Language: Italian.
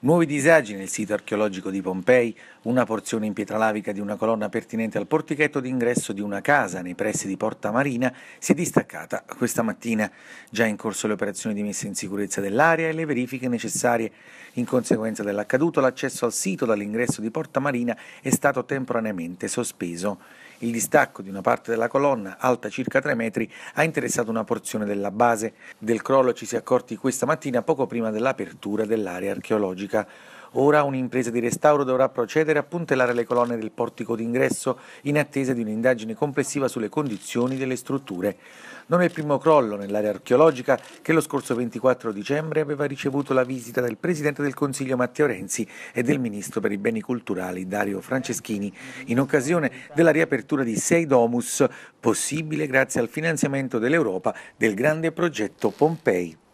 Nuovi disagi nel sito archeologico di Pompei, una porzione in pietra lavica di una colonna pertinente al portichetto d'ingresso di una casa nei pressi di Porta Marina si è distaccata questa mattina. Già in corso le operazioni di messa in sicurezza dell'area e le verifiche necessarie. In conseguenza dell'accaduto l'accesso al sito dall'ingresso di Porta Marina è stato temporaneamente sospeso. Il distacco di una parte della colonna, alta circa 3 metri, ha interessato una porzione della base. Del crollo ci si è accorti questa mattina poco prima dell'apertura dell'area archeologica archeologica. Ora un'impresa di restauro dovrà procedere a puntellare le colonne del portico d'ingresso in attesa di un'indagine complessiva sulle condizioni delle strutture. Non è il primo crollo nell'area archeologica che lo scorso 24 dicembre aveva ricevuto la visita del Presidente del Consiglio Matteo Renzi e del Ministro per i Beni Culturali Dario Franceschini in occasione della riapertura di sei domus, possibile grazie al finanziamento dell'Europa del grande progetto Pompei.